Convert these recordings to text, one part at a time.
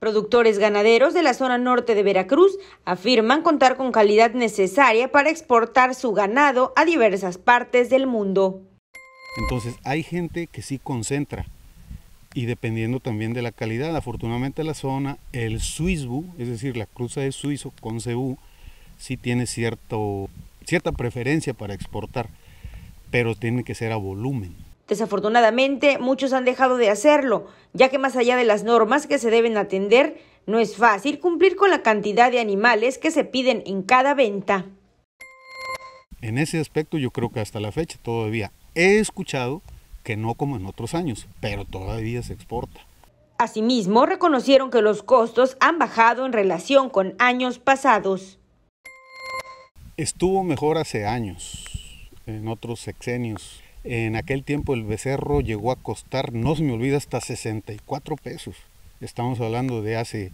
Productores ganaderos de la zona norte de Veracruz afirman contar con calidad necesaria para exportar su ganado a diversas partes del mundo. Entonces hay gente que sí concentra y dependiendo también de la calidad, afortunadamente la zona, el Suizbu, es decir, la cruza de Suizo con Ceú, sí tiene cierto, cierta preferencia para exportar, pero tiene que ser a volumen. Desafortunadamente, muchos han dejado de hacerlo, ya que más allá de las normas que se deben atender, no es fácil cumplir con la cantidad de animales que se piden en cada venta. En ese aspecto yo creo que hasta la fecha todavía he escuchado que no como en otros años, pero todavía se exporta. Asimismo, reconocieron que los costos han bajado en relación con años pasados. Estuvo mejor hace años, en otros sexenios. En aquel tiempo el becerro llegó a costar, no se me olvida, hasta 64 pesos. Estamos hablando de hace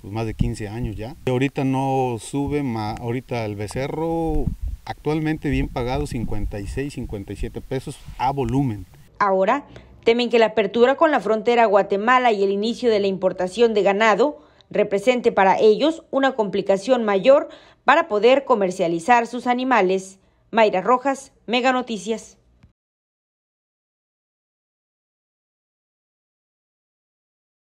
pues, más de 15 años ya. Y ahorita no sube, ahorita el becerro actualmente bien pagado 56, 57 pesos a volumen. Ahora temen que la apertura con la frontera Guatemala y el inicio de la importación de ganado represente para ellos una complicación mayor para poder comercializar sus animales. Mayra Rojas, Mega Noticias.